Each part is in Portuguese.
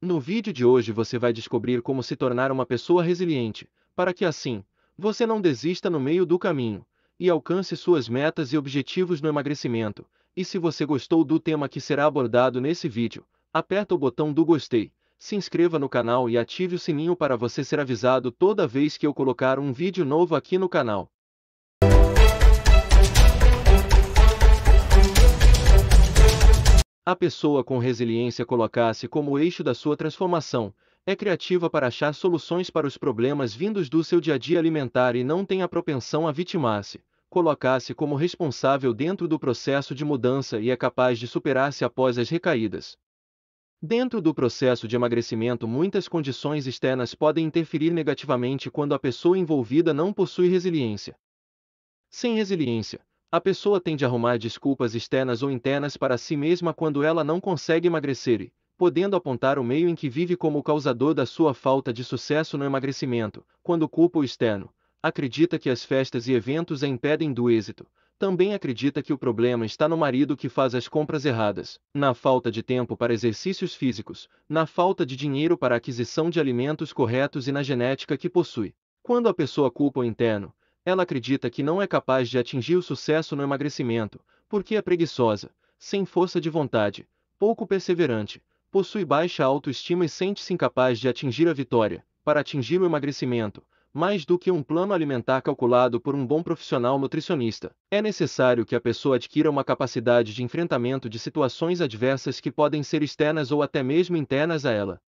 No vídeo de hoje você vai descobrir como se tornar uma pessoa resiliente, para que assim, você não desista no meio do caminho e alcance suas metas e objetivos no emagrecimento. E se você gostou do tema que será abordado nesse vídeo, aperta o botão do gostei, se inscreva no canal e ative o sininho para você ser avisado toda vez que eu colocar um vídeo novo aqui no canal. a pessoa com resiliência colocasse como como eixo da sua transformação, é criativa para achar soluções para os problemas vindos do seu dia a dia alimentar e não tem a propensão a vitimar-se, colocasse como responsável dentro do processo de mudança e é capaz de superar-se após as recaídas. Dentro do processo de emagrecimento, muitas condições externas podem interferir negativamente quando a pessoa envolvida não possui resiliência. Sem resiliência, a pessoa tende a arrumar desculpas externas ou internas para si mesma quando ela não consegue emagrecer e, podendo apontar o meio em que vive como o causador da sua falta de sucesso no emagrecimento, quando culpa o externo, acredita que as festas e eventos a impedem do êxito, também acredita que o problema está no marido que faz as compras erradas, na falta de tempo para exercícios físicos, na falta de dinheiro para aquisição de alimentos corretos e na genética que possui. Quando a pessoa culpa o interno, ela acredita que não é capaz de atingir o sucesso no emagrecimento, porque é preguiçosa, sem força de vontade, pouco perseverante, possui baixa autoestima e sente-se incapaz de atingir a vitória. Para atingir o emagrecimento, mais do que um plano alimentar calculado por um bom profissional nutricionista. É necessário que a pessoa adquira uma capacidade de enfrentamento de situações adversas que podem ser externas ou até mesmo internas a ela.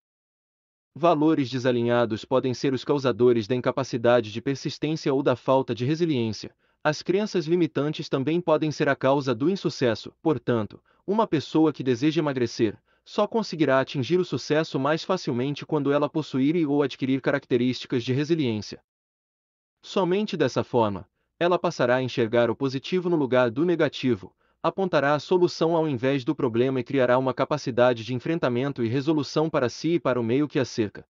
Valores desalinhados podem ser os causadores da incapacidade de persistência ou da falta de resiliência. As crenças limitantes também podem ser a causa do insucesso, portanto, uma pessoa que deseja emagrecer só conseguirá atingir o sucesso mais facilmente quando ela possuir e ou adquirir características de resiliência. Somente dessa forma, ela passará a enxergar o positivo no lugar do negativo, apontará a solução ao invés do problema e criará uma capacidade de enfrentamento e resolução para si e para o meio que a cerca.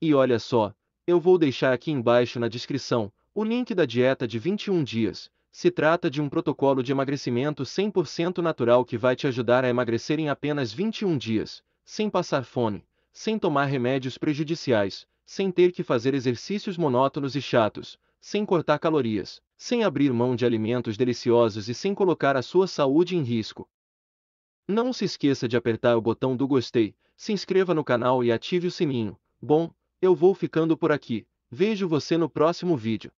E olha só, eu vou deixar aqui embaixo na descrição o link da dieta de 21 dias. Se trata de um protocolo de emagrecimento 100% natural que vai te ajudar a emagrecer em apenas 21 dias, sem passar fome, sem tomar remédios prejudiciais, sem ter que fazer exercícios monótonos e chatos, sem cortar calorias, sem abrir mão de alimentos deliciosos e sem colocar a sua saúde em risco. Não se esqueça de apertar o botão do gostei, se inscreva no canal e ative o sininho. Bom, eu vou ficando por aqui. Vejo você no próximo vídeo.